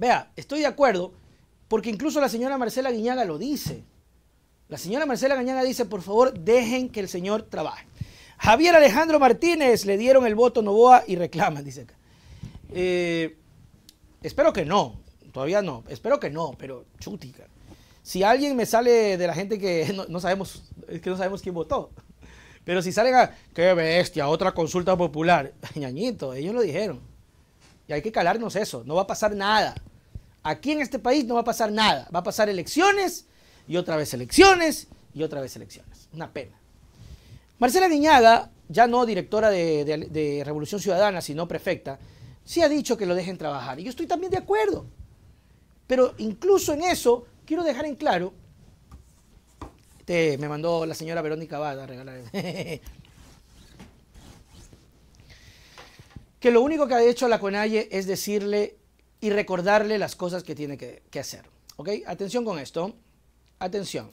Vea, estoy de acuerdo, porque incluso la señora Marcela Guiñaga lo dice. La señora Marcela Guiñaga dice, por favor, dejen que el señor trabaje. Javier Alejandro Martínez le dieron el voto Novoa y reclaman, dice acá. Eh, espero que no, todavía no, espero que no, pero chutica. Si alguien me sale de la gente que no, sabemos, que no sabemos quién votó. Pero si salen a, qué bestia, otra consulta popular, ñañito, ellos lo dijeron. Y hay que calarnos eso, no va a pasar nada. Aquí en este país no va a pasar nada. Va a pasar elecciones y otra vez elecciones y otra vez elecciones. Una pena. Marcela Guiñaga, ya no directora de, Revolución Ciudadana, sino prefecta, sí ha dicho que lo dejen trabajar. Y yo estoy también de acuerdo. Pero incluso en eso, quiero dejar en claro, me mandó la señora Verónica Bada, regalar, que lo único que ha hecho la CONAIE es decirle y recordarle las cosas que tiene que, hacer. ¿Ok? Atención con esto. Atención.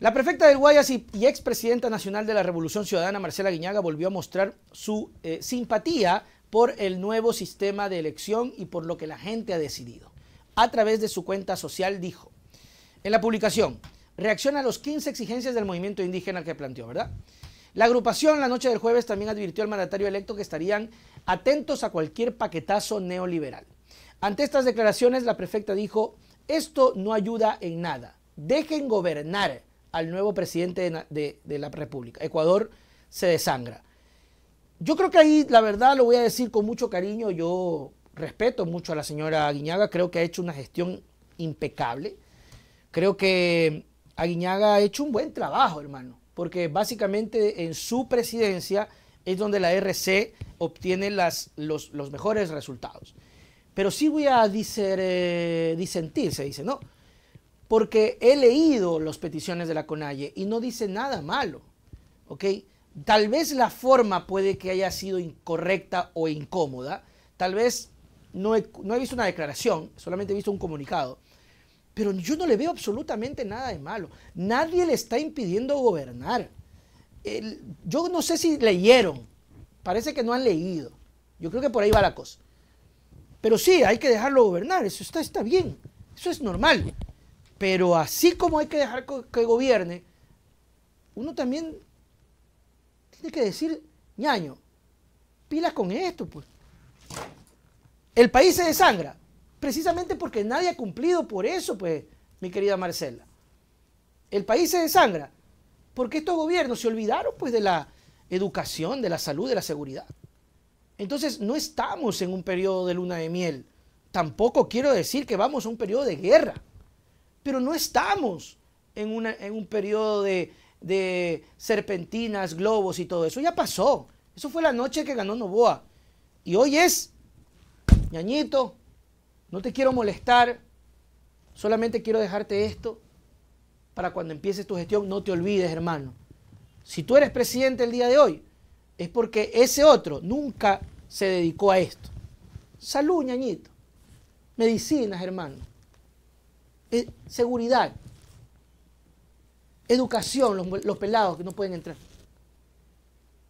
La prefecta del Guayas y, expresidenta nacional de la Revolución Ciudadana, Marcela Guiñaga, volvió a mostrar su eh, simpatía por el nuevo sistema de elección y por lo que la gente ha decidido. A través de su cuenta social dijo, en la publicación, reacciona a los 15 exigencias del movimiento indígena que planteó, ¿verdad? La agrupación la noche del jueves también advirtió al mandatario electo que estarían atentos a cualquier paquetazo neoliberal. Ante estas declaraciones, la prefecta dijo, esto no ayuda en nada. Dejen gobernar al nuevo presidente de, la República. Ecuador se desangra. Yo creo que ahí, la verdad, lo voy a decir con mucho cariño, yo respeto mucho a la señora Aguiñaga, creo que ha hecho una gestión impecable. Creo que Aguiñaga ha hecho un buen trabajo, hermano, porque básicamente en su presidencia es donde la RC obtiene los, mejores resultados. Pero sí voy a eh, disentir, se dice, ¿no? Porque he leído las peticiones de la CONAIE y no dice nada malo, ¿ok? Tal vez la forma puede que haya sido incorrecta o incómoda, tal vez no he, no he visto una declaración, solamente he visto un comunicado, pero yo no le veo absolutamente nada de malo. Nadie le está impidiendo gobernar yo no sé si leyeron, parece que no han leído. Yo creo que por ahí va la cosa. Pero sí, hay que dejarlo gobernar, eso está, está bien, eso es normal. Pero así como hay que dejar que gobierne, uno también tiene que decir, ñaño, pilas con esto, pues. El país se desangra, precisamente porque nadie ha cumplido por eso, pues, mi querida Marcela. El país se desangra porque estos gobiernos se olvidaron pues de la educación, de la salud, de la seguridad. Entonces no estamos en un periodo de luna de miel. Tampoco quiero decir que vamos a un periodo de guerra. Pero no estamos en, un periodo de, serpentinas, globos y todo eso. Ya pasó. Eso fue la noche que ganó Novoa. Y hoy es, ñañito, no te quiero molestar, solamente quiero dejarte esto para cuando empieces tu gestión, no te olvides, hermano. Si tú eres presidente el día de hoy, es porque ese otro nunca se dedicó a esto. Salud, ñañito. Medicinas, hermano. Eh, seguridad. Educación, los, pelados que no pueden entrar.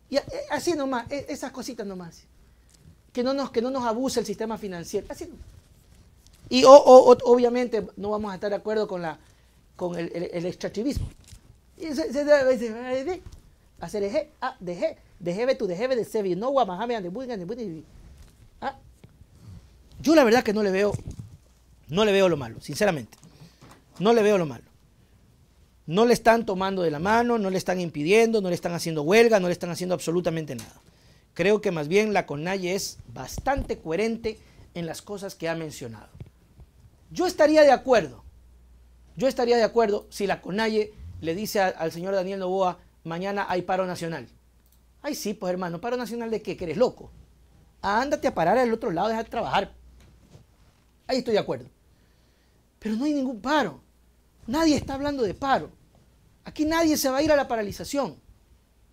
Y eh, así nomás, eh, esas cositas nomás. Que no nos, que no nos abuse el sistema financiero. Así Y obviamente no vamos a estar de acuerdo con la con el, el, extractivismo. hacer de yo la verdad que no le veo, no le veo lo malo, sinceramente. No le veo lo malo. No le están tomando de la mano, no le están impidiendo, no le están haciendo huelga, no le están haciendo absolutamente nada. Creo que más bien la Conalle es bastante coherente en las cosas que ha mencionado. Yo estaría de acuerdo yo estaría de acuerdo si la CONAIE le dice al señor Daniel Novoa, mañana hay paro nacional. Ay, sí, pues hermano, paro nacional de qué, que eres loco. Ándate a parar al otro lado, deja de trabajar. Ahí estoy de acuerdo. Pero no hay ningún paro. Nadie está hablando de paro. Aquí nadie se va a ir a la paralización.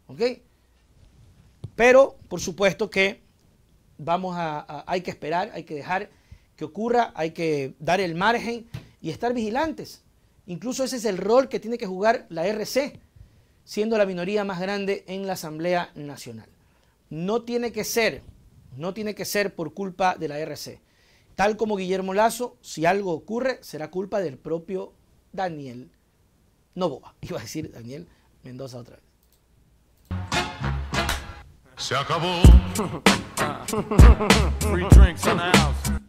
¿Ok? Pero, por supuesto que vamos a, hay que esperar, hay que dejar que ocurra, hay que dar el margen y estar vigilantes. Incluso ese es el rol que tiene que jugar la RC, siendo la minoría más grande en la Asamblea Nacional. No tiene que ser, no tiene que ser por culpa de la RC. Tal como Guillermo Lazo, si algo ocurre, será culpa del propio Daniel Novoa. Iba a decir Daniel Mendoza otra vez. Se acabó. Free